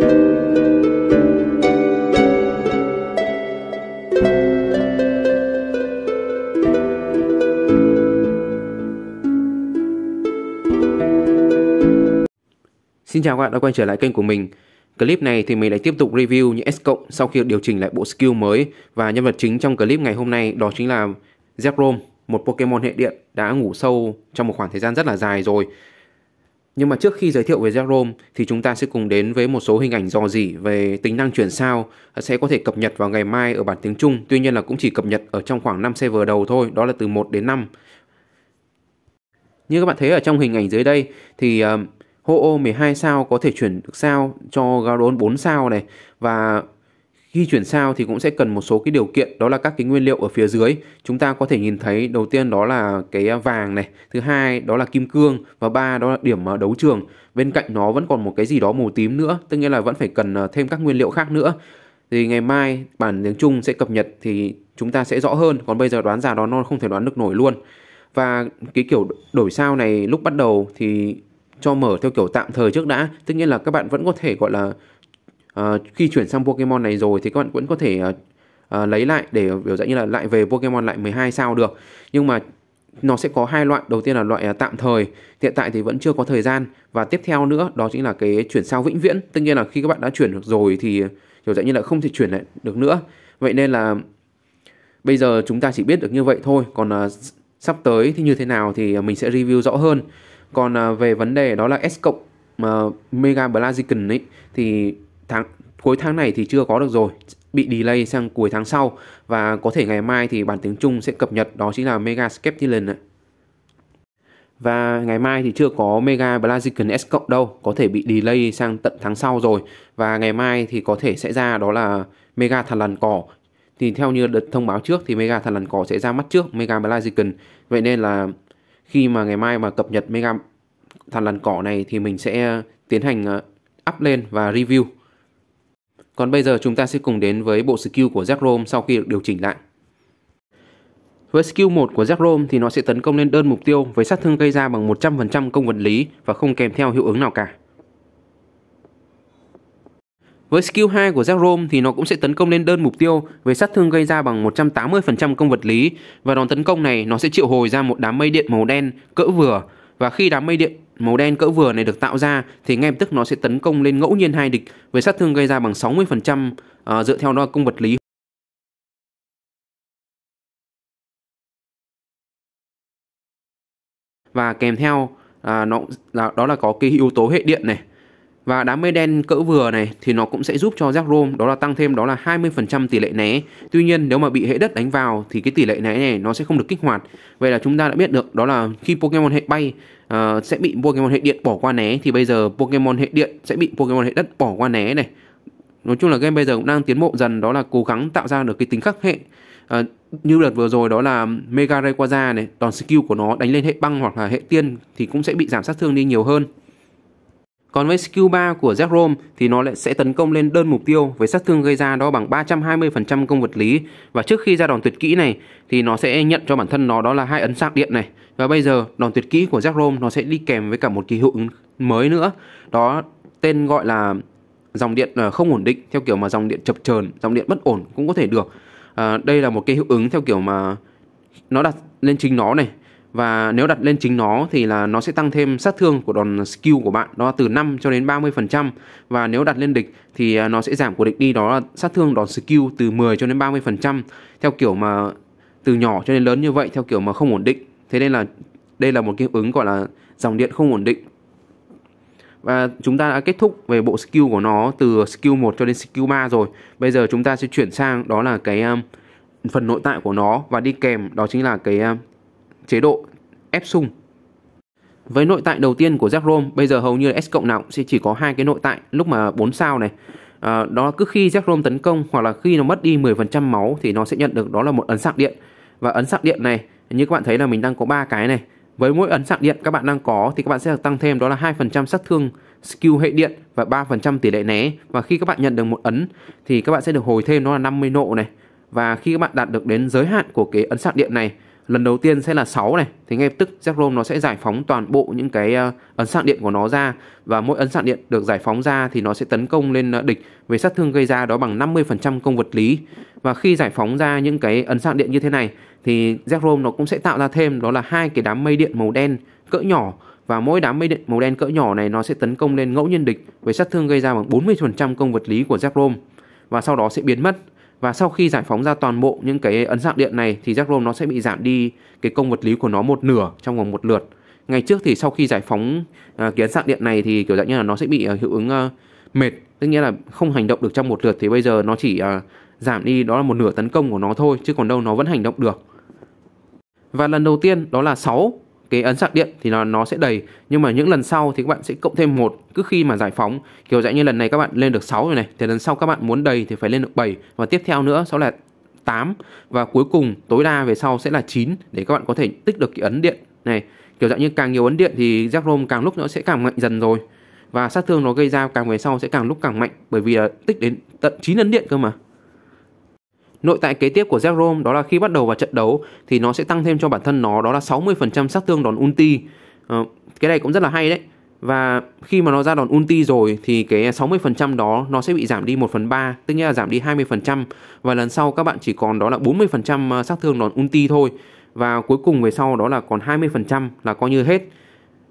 Xin chào các bạn đã quay trở lại kênh của mình. Clip này thì mình lại tiếp tục review những S cộng sau khi điều chỉnh lại bộ skill mới và nhân vật chính trong clip ngày hôm nay đó chính là Zekrom, một Pokemon hệ điện đã ngủ sâu trong một khoảng thời gian rất là dài rồi nhưng mà trước khi giới thiệu về Jerome thì chúng ta sẽ cùng đến với một số hình ảnh dò dỉ về tính năng chuyển sao à, sẽ có thể cập nhật vào ngày mai ở bản tiếng Trung. Tuy nhiên là cũng chỉ cập nhật ở trong khoảng 5 server đầu thôi, đó là từ 1 đến 5. Như các bạn thấy ở trong hình ảnh dưới đây thì uh, HoO 12 sao có thể chuyển được sao cho Garon 4 sao này và khi chuyển sao thì cũng sẽ cần một số cái điều kiện đó là các cái nguyên liệu ở phía dưới chúng ta có thể nhìn thấy đầu tiên đó là cái vàng này thứ hai đó là kim cương và ba đó là điểm ờ, đấu trường bên cạnh nó vẫn còn một cái gì đó màu tím nữa tức nghĩa là vẫn phải cần ờ, thêm các nguyên liệu khác nữa thì ngày mai bản tiếng Trung sẽ cập nhật thì chúng ta sẽ rõ hơn còn bây giờ đoán giả đó nó không thể đoán được nổi luôn và cái kiểu đổi sao này lúc bắt đầu thì cho mở theo kiểu tạm thời trước đã tức nghĩa là các bạn vẫn có thể gọi là uh, khi chuyển sang Pokemon này rồi thì các bạn vẫn có thể uh, uh, lấy lại để biểu dạng như là lại về Pokemon lại 12 sao được nhưng mà nó sẽ có hai loại đầu tiên là loại tạm thời hiện tại thì vẫn chưa có thời gian và tiếp theo nữa đó chính là cái chuyển sao vĩnh viễn tất nhiên là khi các bạn đã chuyển được rồi thì kiểu dạng như là không thể chuyển lại được nữa vậy nên là bây giờ chúng ta chỉ biết được như vậy thôi còn uh, sắp tới thì như thế nào thì mình sẽ review rõ hơn còn uh, về vấn đề đó là S cộng uh, Mega Blaziken ấy thì tháng cuối tháng này thì chưa có được rồi bị delay sang cuối tháng sau và có thể ngày mai thì bản tiếng Trung sẽ cập nhật đó chính là Mega Skeptilan và ngày mai thì chưa có Mega Blaziken S cộng đâu có thể bị delay sang tận tháng sau rồi và ngày mai thì có thể sẽ ra đó là Mega thần Lằn Cỏ thì theo như đợt thông báo trước thì Mega thần Lằn Cỏ sẽ ra mắt trước Mega Blaziken vậy nên là khi mà ngày mai mà cập nhật Mega thần Lằn Cỏ này thì mình sẽ tiến hành ờ, up lên và review còn bây giờ chúng ta sẽ cùng đến với bộ skill của Zekrom sau khi được điều chỉnh lại. Với skill 1 của Zekrom thì nó sẽ tấn công lên đơn mục tiêu với sát thương gây ra bằng 100% công vật lý và không kèm theo hiệu ứng nào cả. Với skill 2 của Zekrom thì nó cũng sẽ tấn công lên đơn mục tiêu với sát thương gây ra bằng 180% công vật lý và đòn tấn công này nó sẽ triệu hồi ra một đám mây điện màu đen cỡ vừa và khi đám mây điện màu đen cỡ vừa này được tạo ra thì ngay lập tức nó sẽ tấn công lên ngẫu nhiên hai địch với sát thương gây ra bằng 60% à, ờ, dựa theo đo công vật lý và kèm theo à, nó là đó là có cái yếu tố hệ điện này và đám mây đen cỡ vừa này thì nó cũng sẽ giúp cho rác rôm đó là tăng thêm đó là 20% tỷ lệ né. Tuy nhiên nếu mà bị hệ đất đánh vào thì cái tỷ lệ né này nó sẽ không được kích hoạt. Vậy là chúng ta đã biết được đó là khi Pokemon hệ bay uh, sẽ bị Pokemon hệ điện bỏ qua né thì bây giờ Pokemon hệ điện sẽ bị Pokemon hệ đất bỏ qua né này. Nói chung là game bây giờ cũng đang tiến bộ dần đó là cố gắng tạo ra được cái tính khắc hệ à, như đợt vừa rồi đó là Mega Rayquaza này, toàn skill của nó đánh lên hệ băng hoặc là hệ tiên thì cũng sẽ bị giảm sát thương đi nhiều hơn. Còn với skill 3 của Zekrom thì nó lại sẽ tấn công lên đơn mục tiêu với sát thương gây ra đó bằng 320% công vật lý và trước khi ra đòn tuyệt kỹ này thì nó sẽ nhận cho bản thân nó đó là hai ấn sạc điện này. Và bây giờ đòn tuyệt kỹ của Zekrom nó sẽ đi kèm với cả một kỳ hiệu mới nữa. Đó tên gọi là dòng điện ờ, không ổn định theo kiểu mà dòng điện chập chờn, dòng điện bất ổn cũng có thể được. À, đây là một cái hiệu ứng theo kiểu mà nó đặt lên chính nó này và nếu đặt lên chính nó thì là nó sẽ tăng thêm sát thương của đòn skill của bạn đó là từ 5 cho đến 30% và nếu đặt lên địch thì à, nó sẽ giảm của địch đi đó là sát thương đòn skill từ 10 cho đến 30% theo kiểu mà từ nhỏ cho đến lớn như vậy theo kiểu mà không ổn định. Thế nên là đây là một cái ứng gọi là dòng điện không ổn định. Và chúng ta đã kết thúc về bộ skill của nó từ skill 1 cho đến skill 3 rồi. Bây giờ chúng ta sẽ chuyển sang đó là cái à, phần nội tại của nó và đi kèm đó chính là cái à, chế độ ép sung. Với nội tại đầu tiên của Jack Rome, bây giờ hầu như S cộng nào sẽ chỉ có hai cái nội tại lúc mà 4 sao này. À, đó cứ khi Jack Rome tấn công hoặc là khi nó mất đi 10% máu thì nó sẽ nhận được đó là một ấn sạc điện. Và ấn sạc điện này như các bạn thấy là mình đang có ba cái này. Với mỗi ấn sạc điện các bạn đang có thì các bạn sẽ được tăng thêm đó là 2% sát thương skill hệ điện và 3% tỷ lệ né. Và khi các bạn nhận được một ấn thì các bạn sẽ được hồi thêm đó là 50 nộ này. Và khi các bạn đạt được đến giới hạn của cái ấn sạc điện này lần đầu tiên sẽ là 6 này thì ngay lập tức Zekrom nó sẽ giải phóng toàn bộ những cái ờ, ấn sạc điện của nó ra và mỗi ấn sạc điện được giải phóng ra thì nó sẽ tấn công lên ờ, địch về sát thương gây ra đó bằng 50% công vật lý và khi giải phóng ra những cái ấn sạc điện như thế này thì Zekrom nó cũng sẽ tạo ra thêm đó là hai cái đám mây điện màu đen cỡ nhỏ và mỗi đám mây điện màu đen cỡ nhỏ này nó sẽ tấn công lên ngẫu nhiên địch với sát thương gây ra bằng 40% công vật lý của Zekrom và sau đó sẽ biến mất và sau khi giải phóng ra toàn bộ những cái ấn dạng điện này thì jack nó sẽ bị giảm đi cái công vật lý của nó một nửa trong vòng một lượt ngày trước thì sau khi giải phóng à, cái ấn dạng điện này thì kiểu dạng như là nó sẽ bị à, hiệu ứng à, mệt tức nghĩa là không hành động được trong một lượt thì bây giờ nó chỉ à, giảm đi đó là một nửa tấn công của nó thôi chứ còn đâu nó vẫn hành động được và lần đầu tiên đó là 6 cái ấn sạc điện thì nó nó sẽ đầy nhưng mà những lần sau thì các bạn sẽ cộng thêm một cứ khi mà giải phóng kiểu dạng như lần này các bạn lên được 6 rồi này thì lần sau các bạn muốn đầy thì phải lên được 7 và tiếp theo nữa sau là 8 và cuối cùng tối đa về sau sẽ là 9 để các bạn có thể tích được cái ấn điện này kiểu dạng như càng nhiều ấn điện thì jack rom càng lúc nó sẽ càng mạnh dần rồi và sát thương nó gây ra càng về sau sẽ càng lúc càng mạnh bởi vì là tích đến tận 9 ấn điện cơ mà Nội tại kế tiếp của Zekrom đó là khi bắt đầu vào trận đấu thì nó sẽ tăng thêm cho bản thân nó đó là 60% sát thương đòn ulti. Ờ, cái này cũng rất là hay đấy. Và khi mà nó ra đòn ulti rồi thì cái 60% đó nó sẽ bị giảm đi 1 phần 3, tức nghĩa là giảm đi 20% và lần sau các bạn chỉ còn đó là 40% ờ, sát thương đòn ulti thôi. Và cuối cùng về sau đó là còn 20% là coi như hết.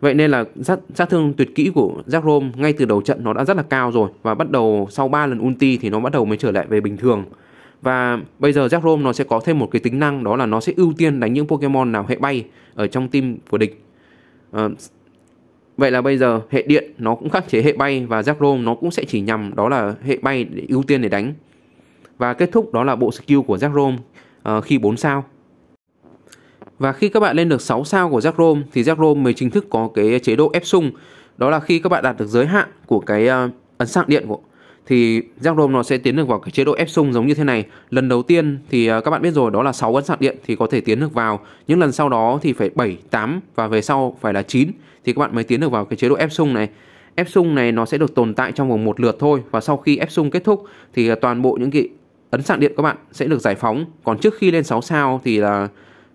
Vậy nên là sát, sát thương tuyệt kỹ của Jack Rome ngay từ đầu trận nó đã rất là cao rồi và bắt đầu sau 3 lần ulti thì nó bắt đầu mới trở lại về bình thường và bây giờ Zekrom nó sẽ có thêm một cái tính năng đó là nó sẽ ưu tiên đánh những Pokemon nào hệ bay ở trong team của địch à, vậy là bây giờ hệ điện nó cũng khắc chế hệ bay và Zekrom nó cũng sẽ chỉ nhằm đó là hệ bay để ưu tiên để đánh và kết thúc đó là bộ skill của Zekrom à, ờ, khi 4 sao và khi các bạn lên được 6 sao của Zekrom thì Zekrom mới chính thức có cái chế độ ép sung đó là khi các bạn đạt được giới hạn của cái uh, ấn sạc điện của thì rác rôm nó sẽ tiến được vào cái chế độ ép sung giống như thế này. Lần đầu tiên thì à, các bạn biết rồi đó là 6 ấn sạc điện thì có thể tiến được vào. Những lần sau đó thì phải 7, 8 và về sau phải là 9 thì các bạn mới tiến được vào cái chế độ ép sung này. Ép sung này nó sẽ được tồn tại trong vòng một lượt thôi và sau khi ép sung kết thúc thì à, toàn bộ những cái ấn sạc điện các bạn sẽ được giải phóng. Còn trước khi lên 6 sao thì là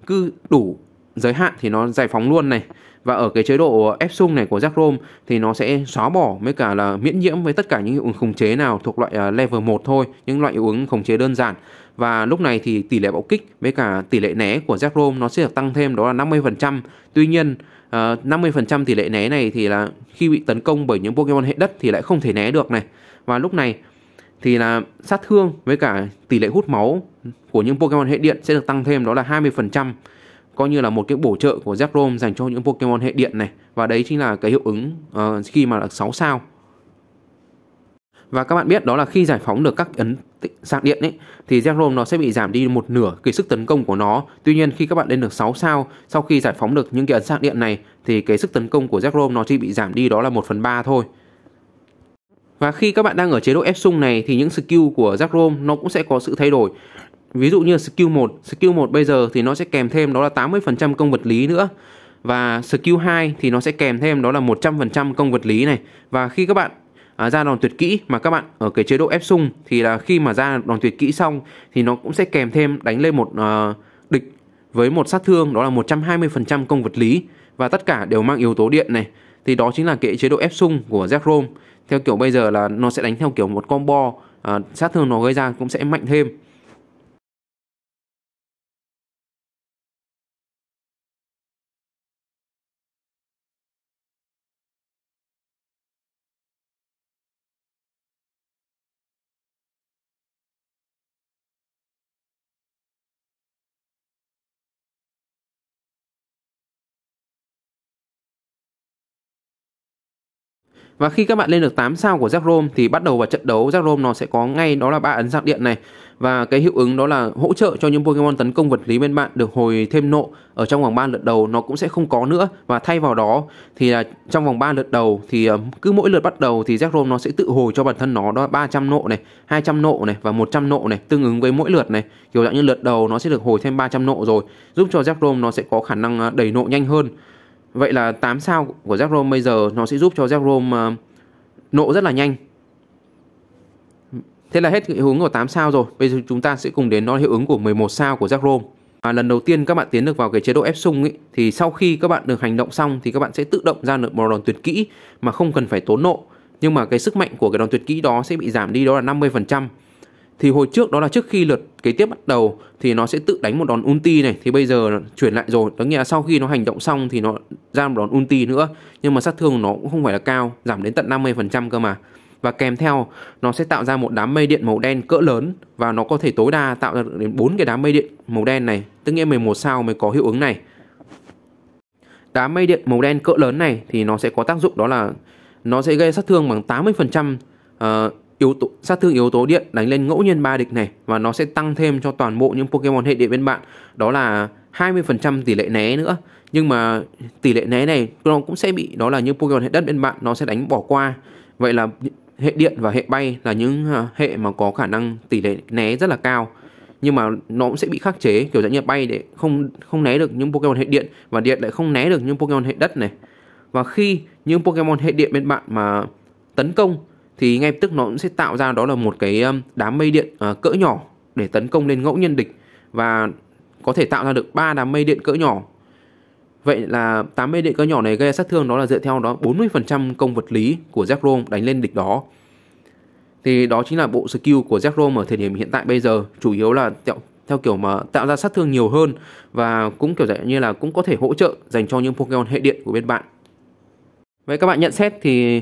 cứ đủ giới hạn thì nó giải phóng luôn này và ở cái chế độ ờ, ép sung này của Jack Rome thì nó sẽ xóa bỏ với cả là miễn nhiễm với tất cả những hiệu ứng khống chế nào thuộc loại ờ, level 1 thôi những loại hiệu ứng khống chế đơn giản và lúc này thì tỷ lệ bạo kích với cả tỷ lệ né của Jack Rome nó sẽ được tăng thêm đó là 50% tuy nhiên uh, ờ, 50% tỷ lệ né này thì là khi bị tấn công bởi những Pokemon hệ đất thì lại không thể né được này và lúc này thì là sát thương với cả tỷ lệ hút máu của những Pokemon hệ điện sẽ được tăng thêm đó là 20% coi như là một cái bổ trợ của Zekrom dành cho những Pokemon hệ điện này và đấy chính là cái hiệu ứng uh, khi mà là 6 sao và các bạn biết đó là khi giải phóng được các ấn sạc điện ấy thì Zekrom nó sẽ bị giảm đi một nửa cái sức tấn công của nó. Tuy nhiên khi các bạn lên được 6 sao sau khi giải phóng được những cái ấn sạc điện này thì cái sức tấn công của Zekrom nó chỉ bị giảm đi đó là 1 phần 3 thôi. Và khi các bạn đang ở chế độ ép sung này thì những skill của Zekrom nó cũng sẽ có sự thay đổi. Ví dụ như skill 1, skill 1 bây giờ thì nó sẽ kèm thêm đó là 80% công vật lý nữa và skill 2 thì nó sẽ kèm thêm đó là 100% công vật lý này và khi các bạn à, ra đòn tuyệt kỹ mà các bạn ở cái chế độ ép sung thì là khi mà ra đòn tuyệt kỹ xong thì nó cũng sẽ kèm thêm đánh lên một à, địch với một sát thương đó là 120% công vật lý và tất cả đều mang yếu tố điện này thì đó chính là cái chế độ ép sung của Zekrom theo kiểu bây giờ là nó sẽ đánh theo kiểu một combo à, sát thương nó gây ra cũng sẽ mạnh thêm Và khi các bạn lên được 8 sao của Jack Rome thì bắt đầu vào trận đấu Jack Rome nó sẽ có ngay đó là ba ấn dạng điện này và cái hiệu ứng đó là hỗ trợ cho những Pokemon tấn công vật lý bên bạn được hồi thêm nộ ở trong vòng 3 lượt đầu nó cũng sẽ không có nữa và thay vào đó thì là trong vòng 3 lượt đầu thì ờ, cứ mỗi lượt bắt đầu thì Zekrom nó sẽ tự hồi cho bản thân nó đó là 300 nộ này, 200 nộ này và 100 nộ này tương ứng với mỗi lượt này. Kiểu dạng như lượt đầu nó sẽ được hồi thêm 300 nộ rồi, giúp cho Zekrom nó sẽ có khả năng ờ, đẩy nộ nhanh hơn. Vậy là 8 sao của Jack Zekrom bây giờ nó sẽ giúp cho Zekrom uh, ờ, nộ rất là nhanh. Thế là hết hiệu ứng của 8 sao rồi. Bây giờ chúng ta sẽ cùng đến nó hiệu ứng của 11 sao của Jack Zekrom. À, lần đầu tiên các bạn tiến được vào cái chế độ ép sung ý, thì sau khi các bạn được hành động xong thì các bạn sẽ tự động ra được một đòn tuyệt kỹ mà không cần phải tốn nộ nhưng mà cái sức mạnh của cái đòn tuyệt kỹ đó sẽ bị giảm đi đó là 50% thì hồi trước đó là trước khi lượt kế tiếp bắt đầu thì nó sẽ tự đánh một đòn ulti này thì bây giờ chuyển lại rồi có nghĩa là sau khi nó hành động xong thì nó ra một đòn ulti nữa nhưng mà sát thương nó cũng không phải là cao giảm đến tận 50% cơ mà và kèm theo nó sẽ tạo ra một đám mây điện màu đen cỡ lớn và nó có thể tối đa tạo ra đến 4 cái đám mây điện màu đen này tức nghĩa 11 sao mới có hiệu ứng này đám mây điện màu đen cỡ lớn này thì nó sẽ có tác dụng đó là nó sẽ gây sát thương bằng 80% uh, yếu tố sát thương yếu tố điện đánh lên ngẫu nhiên ba địch này và nó sẽ tăng thêm cho toàn bộ những Pokemon hệ điện bên bạn đó là 20% tỷ lệ né nữa nhưng mà tỷ lệ né này nó cũng sẽ bị đó là những Pokemon hệ đất bên bạn nó sẽ đánh bỏ qua vậy là hệ điện và hệ bay là những à, hệ mà có khả năng tỷ lệ né rất là cao nhưng mà nó cũng sẽ bị khắc chế kiểu dạng như bay để không không né được những Pokemon hệ điện và điện lại không né được những Pokemon hệ đất này và khi những Pokemon hệ điện bên bạn mà tấn công thì ngay tức nó cũng sẽ tạo ra đó là một cái đám mây điện ờ, cỡ nhỏ để tấn công lên ngẫu nhiên địch và có thể tạo ra được ba đám mây điện cỡ nhỏ Vậy là 8 mây điện cỡ nhỏ này gây sát thương đó là dựa theo đó 40% công vật lý của Zekrom đánh lên địch đó. Thì đó chính là bộ skill của Zekrom ở thời điểm hiện tại bây giờ, chủ yếu là theo, theo kiểu mà tạo ra sát thương nhiều hơn và cũng kiểu dạng như là cũng có thể hỗ trợ dành cho những Pokemon hệ điện của bên bạn. Vậy các bạn nhận xét thì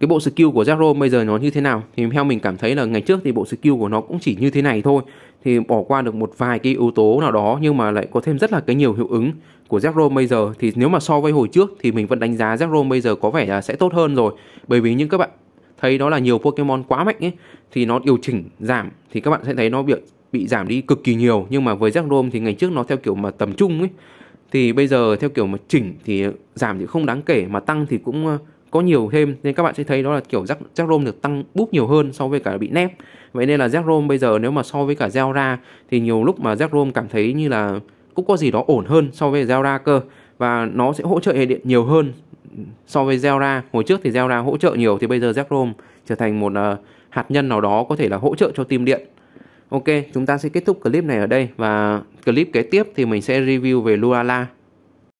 cái bộ skill của Zero bây giờ nó như thế nào thì theo mình cảm thấy là ngày trước thì bộ skill của nó cũng chỉ như thế này thôi thì bỏ qua được một vài cái yếu tố nào đó nhưng mà lại có thêm rất là cái nhiều hiệu ứng của Zero bây giờ thì nếu mà so với hồi trước thì mình vẫn đánh giá Zero bây giờ có vẻ là sẽ tốt hơn rồi bởi vì những các bạn thấy đó là nhiều Pokemon quá mạnh ấy thì nó điều chỉnh giảm thì các bạn sẽ thấy nó bị bị giảm đi cực kỳ nhiều nhưng mà với Zekrom thì ngày trước nó theo kiểu mà tầm trung ấy thì bây giờ theo kiểu mà chỉnh thì giảm thì không đáng kể mà tăng thì cũng có nhiều thêm nên các bạn sẽ thấy đó là kiểu rác rác rôm được tăng búp nhiều hơn so với cả bị nép vậy nên là rác rôm bây giờ nếu mà so với cả gieo ra thì nhiều lúc mà rác rôm cảm thấy như là cũng có gì đó ổn hơn so với gieo ra cơ và nó sẽ hỗ trợ hệ điện nhiều hơn so với gieo ra hồi trước thì gieo ra hỗ trợ nhiều thì bây giờ rác rôm trở thành một uh, hạt nhân nào đó có thể là hỗ trợ cho tim điện Ok, chúng ta sẽ kết thúc clip này ở đây và clip kế tiếp thì mình sẽ review về Luala